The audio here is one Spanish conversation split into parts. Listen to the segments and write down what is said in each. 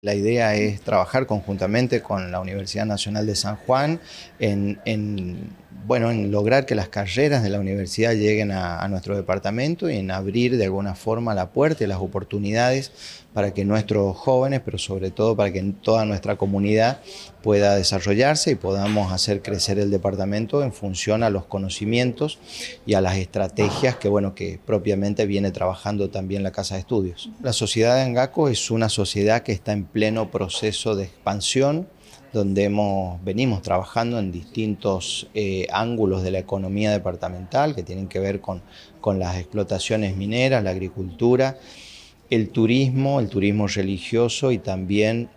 La idea es trabajar conjuntamente con la Universidad Nacional de San Juan en, bueno, en lograr que las carreras de la universidad lleguen a, nuestro departamento y en abrir de alguna forma la puerta y las oportunidades para que nuestros jóvenes, pero sobre todo para que toda nuestra comunidad pueda desarrollarse y podamos hacer crecer el departamento en función a los conocimientos y a las estrategias que, bueno, que propiamente viene trabajando también la Casa de Estudios. La sociedad de Angaco es una sociedad que está en pleno proceso de expansión donde hemos, venimos trabajando en distintos eh, ángulos de la economía departamental que tienen que ver con, con las explotaciones mineras, la agricultura, el turismo, el turismo religioso y también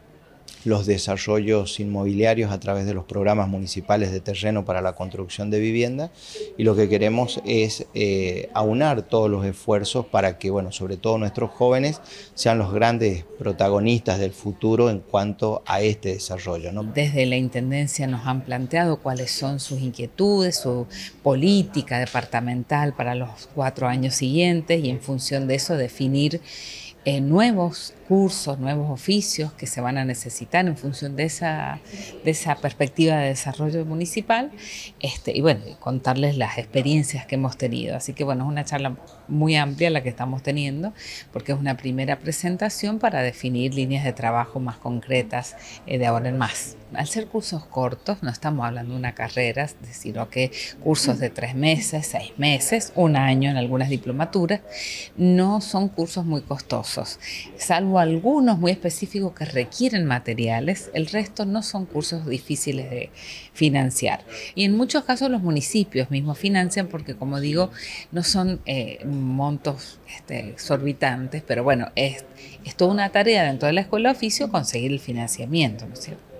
los desarrollos inmobiliarios a través de los programas municipales de terreno para la construcción de vivienda y lo que queremos es eh, aunar todos los esfuerzos para que, bueno, sobre todo nuestros jóvenes sean los grandes protagonistas del futuro en cuanto a este desarrollo. Desde la Intendencia nos han planteado cuáles son sus inquietudes, su política departamental para los cuatro años siguientes y en función de eso definir eh, nuevos cursos, nuevos oficios que se van a necesitar en función de esa, de esa perspectiva de desarrollo municipal este, y bueno, contarles las experiencias que hemos tenido. Así que bueno, es una charla muy amplia la que estamos teniendo porque es una primera presentación para definir líneas de trabajo más concretas eh, de ahora en más. Al ser cursos cortos, no estamos hablando de una carrera, sino que cursos de tres meses, seis meses, un año en algunas diplomaturas, no son cursos muy costosos, salvo algunos muy específicos que requieren materiales, el resto no son cursos difíciles de financiar. Y en muchos casos los municipios mismos financian porque, como digo, no son eh, montos este, exorbitantes, pero bueno, es, es toda una tarea dentro de la escuela de oficio conseguir el financiamiento, ¿no es cierto?